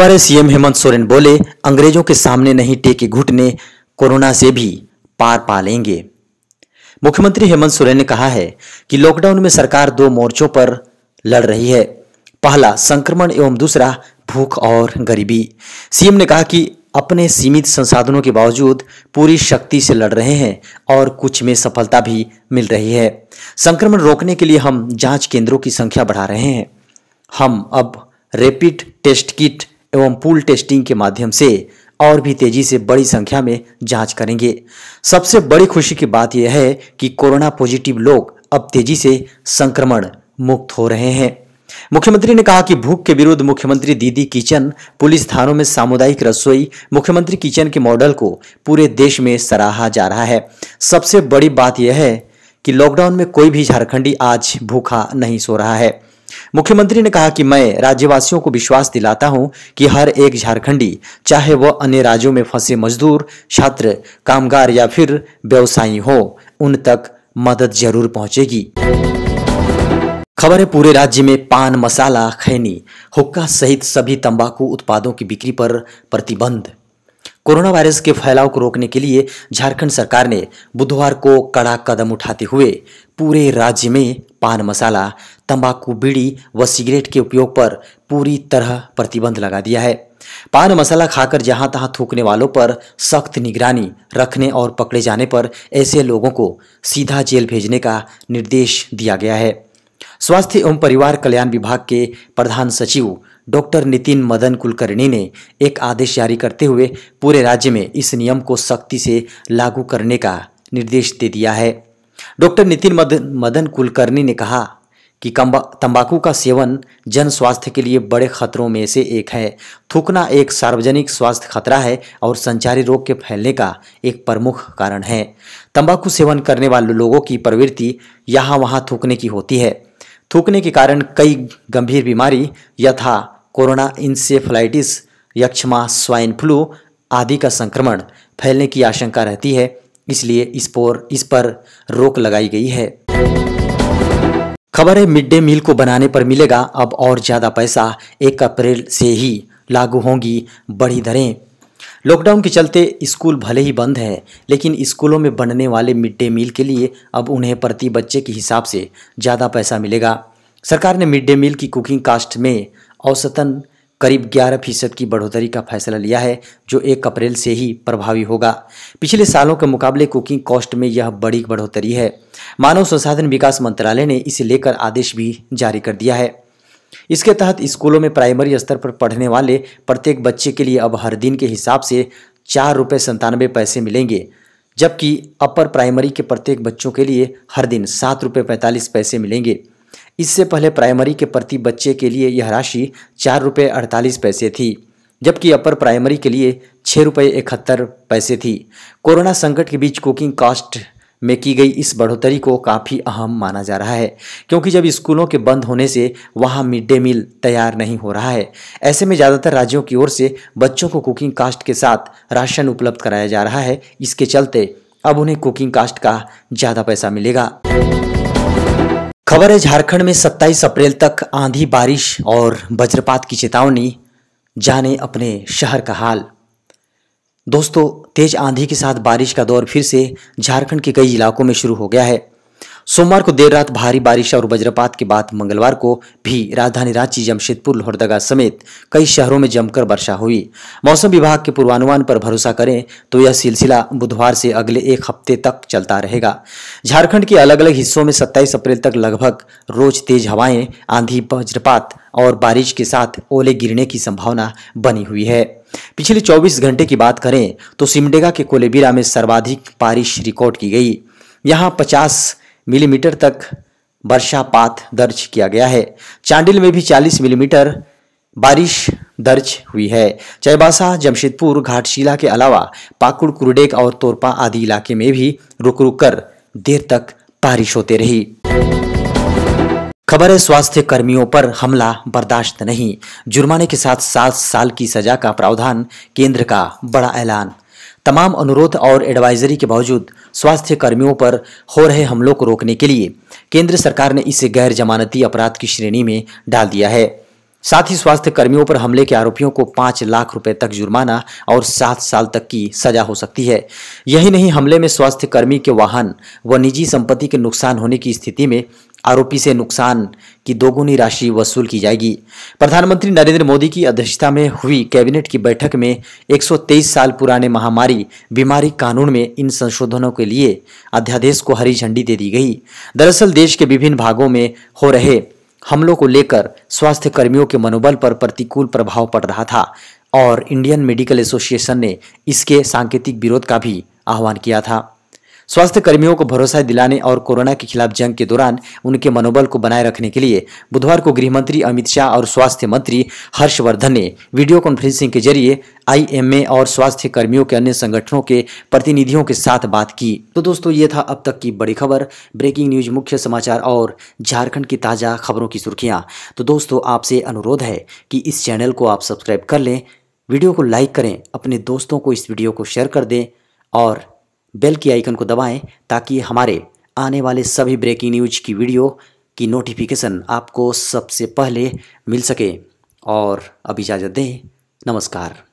हमारे सीएम हेमंत सोरेन बोले अंग्रेजों के सामने नहीं टेके घुटने कोरोना से भी पार पा लेंगे मुख्यमंत्री हेमंत सोरेन ने कहा है कि लॉकडाउन में सरकार दो मोर्चों पर लड़ रही है पहला संक्रमण एवं दूसरा भूख और गरीबी सीएम ने कहा कि अपने सीमित संसाधनों के बावजूद पूरी शक्ति से लड़ रहे हैं और कुछ में सफलता भी मिल रही है संक्रमण रोकने के लिए हम जांच केंद्रों की संख्या बढ़ा रहे हैं हम अब रैपिड टेस्ट किट एवं पूल टेस्टिंग के माध्यम से और भी तेजी से बड़ी संख्या में जांच करेंगे सबसे बड़ी खुशी की बात यह है कि कोरोना पॉजिटिव लोग अब तेजी से संक्रमण मुक्त हो रहे हैं मुख्यमंत्री ने कहा कि भूख के विरुद्ध मुख्यमंत्री दीदी किचन पुलिस थानों में सामुदायिक रसोई मुख्यमंत्री किचन के मॉडल को पूरे देश में सराहा जा रहा है सबसे बड़ी बात यह है कि लॉकडाउन में कोई भी झारखंडी आज भूखा नहीं सो रहा है मुख्यमंत्री ने कहा कि मैं राज्यवासियों को विश्वास दिलाता हूं कि हर एक झारखंडी चाहे वह अन्य राज्यों में फंसे मजदूर छात्र कामगार या फिर व्यवसायी हो उन तक मदद जरूर पहुंचेगी खबर है पूरे राज्य में पान मसाला खैनी हुक्का सहित सभी तंबाकू उत्पादों की बिक्री पर प्रतिबंध कोरोना वायरस के फैलाव को रोकने के लिए झारखंड सरकार ने बुधवार को कड़ा कदम उठाते हुए पूरे राज्य में पान मसाला तंबाकू बीड़ी व सिगरेट के उपयोग पर पूरी तरह प्रतिबंध लगा दिया है पान मसाला खाकर जहां तहां थूकने वालों पर सख्त निगरानी रखने और पकड़े जाने पर ऐसे लोगों को सीधा जेल भेजने का निर्देश दिया गया है स्वास्थ्य एवं परिवार कल्याण विभाग के प्रधान सचिव डॉक्टर नितिन मदन कुलकर्णी ने एक आदेश जारी करते हुए पूरे राज्य में इस नियम को सख्ती से लागू करने का निर्देश दे दिया है डॉक्टर नितिन मदन मदन कुलकर्णी ने कहा कि तंबाकू का सेवन जन स्वास्थ्य के लिए बड़े खतरों में से एक है थूकना एक सार्वजनिक स्वास्थ्य खतरा है और संचारी रोग के फैलने का एक प्रमुख कारण है तंबाकू सेवन करने वाले लोगों की प्रवृत्ति यहाँ वहाँ थूकने की होती है थूकने के कारण कई गंभीर बीमारी यथा कोरोना इंसेफ्लाइटिस यक्षमा स्वाइन फ्लू आदि का संक्रमण फैलने की आशंका रहती है इसलिए इस पर इस पर रोक लगाई गई है खबर है मिड डे मील को बनाने पर मिलेगा अब और ज़्यादा पैसा एक अप्रैल से ही लागू होंगी बड़ी दरें लॉकडाउन के चलते स्कूल भले ही बंद है लेकिन स्कूलों में बनने वाले मिड डे मील के लिए अब उन्हें प्रति बच्चे के हिसाब से ज़्यादा पैसा मिलेगा सरकार ने मिड डे मील की कुकिंग कास्ट में औसतन करीब 11 फीसद की बढ़ोतरी का फैसला लिया है जो एक अप्रैल से ही प्रभावी होगा पिछले सालों के मुकाबले कुकिंग कॉस्ट में यह बड़ी बढ़ोतरी है मानव संसाधन विकास मंत्रालय ने इसे लेकर आदेश भी जारी कर दिया है इसके तहत स्कूलों में प्राइमरी स्तर पर पढ़ने वाले प्रत्येक बच्चे के लिए अब हर दिन के हिसाब से चार रुपये संतानवे पैसे मिलेंगे जबकि अपर प्राइमरी के प्रत्येक बच्चों के लिए हर दिन सात रुपये पैंतालीस पैसे मिलेंगे इससे पहले प्राइमरी के प्रति बच्चे के लिए यह राशि चार रुपये अड़तालीस पैसे थी जबकि अपर प्राइमरी के लिए छः रुपये इकहत्तर पैसे थी कोरोना संकट के बीच कुकिंग कास्ट में की गई इस बढ़ोतरी को काफ़ी अहम माना जा रहा है क्योंकि जब स्कूलों के बंद होने से वहाँ मिड डे मील तैयार नहीं हो रहा है ऐसे में ज़्यादातर राज्यों की ओर से बच्चों को कुकिंग कास्ट के साथ राशन उपलब्ध कराया जा रहा है इसके चलते अब उन्हें कुकिंग कास्ट का ज़्यादा पैसा मिलेगा खबर है झारखंड में 27 अप्रैल तक आंधी बारिश और वज्रपात की चेतावनी जाने अपने शहर का हाल दोस्तों तेज आंधी के साथ बारिश का दौर फिर से झारखंड के कई इलाकों में शुरू हो गया है सोमवार को देर रात भारी बारिश और वज्रपात के बाद मंगलवार को भी राजधानी रांची जमशेदपुर लोहरदगा समेत कई शहरों में जमकर वर्षा हुई मौसम विभाग के पूर्वानुमान पर भरोसा करें तो यह सिलसिला बुधवार से अगले एक हफ्ते तक चलता रहेगा झारखंड के अलग अलग हिस्सों में सत्ताईस अप्रैल तक लगभग रोज तेज हवाएं आंधी वज्रपात और बारिश के साथ ओले गिरने की संभावना बनी हुई है पिछले 24 घंटे की बात करें तो सिमडेगा के कोलेबिरा में सर्वाधिक बारिश रिकॉर्ड की गई यहाँ मिलीमीटर तक वर्षापात दर्ज किया गया है चांडिल में भी 40 मिलीमीटर बारिश दर्ज हुई है चाईबासा जमशेदपुर घाटशिला के अलावा पाकुड़ कुरडेक और तोरपा आदि इलाके में भी रुक रुक कर देर तक बारिश होते रही खबर है स्वास्थ्य कर्मियों पर हमला बर्दाश्त नहीं जुर्माने के साथ सात साल की सजा का प्रावधान केंद्र का बड़ा ऐलान तमाम अनुरोध और एडवाइजरी के बावजूद स्वास्थ्य कर्मियों पर हो रहे हमलों को रोकने के लिए केंद्र सरकार ने इसे गैर जमानती अपराध की श्रेणी में डाल दिया है साथ ही स्वास्थ्य कर्मियों पर हमले के आरोपियों को पाँच लाख रुपए तक जुर्माना और सात साल तक की सजा हो सकती है यही नहीं हमले में स्वास्थ्य कर्मी के वाहन व निजी संपत्ति के नुकसान होने की स्थिति में आरोपी से नुकसान की दोगुनी राशि वसूल की जाएगी प्रधानमंत्री नरेंद्र मोदी की अध्यक्षता में हुई कैबिनेट की बैठक में 123 साल पुराने महामारी बीमारी कानून में इन संशोधनों के लिए अध्यादेश को हरी झंडी दे दी गई दरअसल देश के विभिन्न भागों में हो रहे हमलों को लेकर स्वास्थ्य कर्मियों के मनोबल पर प्रतिकूल प्रभाव पड़ रहा था और इंडियन मेडिकल एसोसिएशन ने इसके सांकेतिक विरोध का भी आह्वान किया था स्वास्थ्य कर्मियों को भरोसा दिलाने और कोरोना के खिलाफ जंग के दौरान उनके मनोबल को बनाए रखने के लिए बुधवार को गृह मंत्री अमित शाह और स्वास्थ्य मंत्री हर्षवर्धन ने वीडियो कॉन्फ्रेंसिंग के जरिए आईएमए और स्वास्थ्य कर्मियों के अन्य संगठनों के प्रतिनिधियों के साथ बात की तो दोस्तों ये था अब तक की बड़ी खबर ब्रेकिंग न्यूज मुख्य समाचार और झारखंड की ताज़ा खबरों की सुर्खियाँ तो दोस्तों आपसे अनुरोध है कि इस चैनल को आप सब्सक्राइब कर लें वीडियो को लाइक करें अपने दोस्तों को इस वीडियो को शेयर कर दें और बेल की आइकन को दबाएं ताकि हमारे आने वाले सभी ब्रेकिंग न्यूज की वीडियो की नोटिफिकेशन आपको सबसे पहले मिल सके और अब इजाज़त दें नमस्कार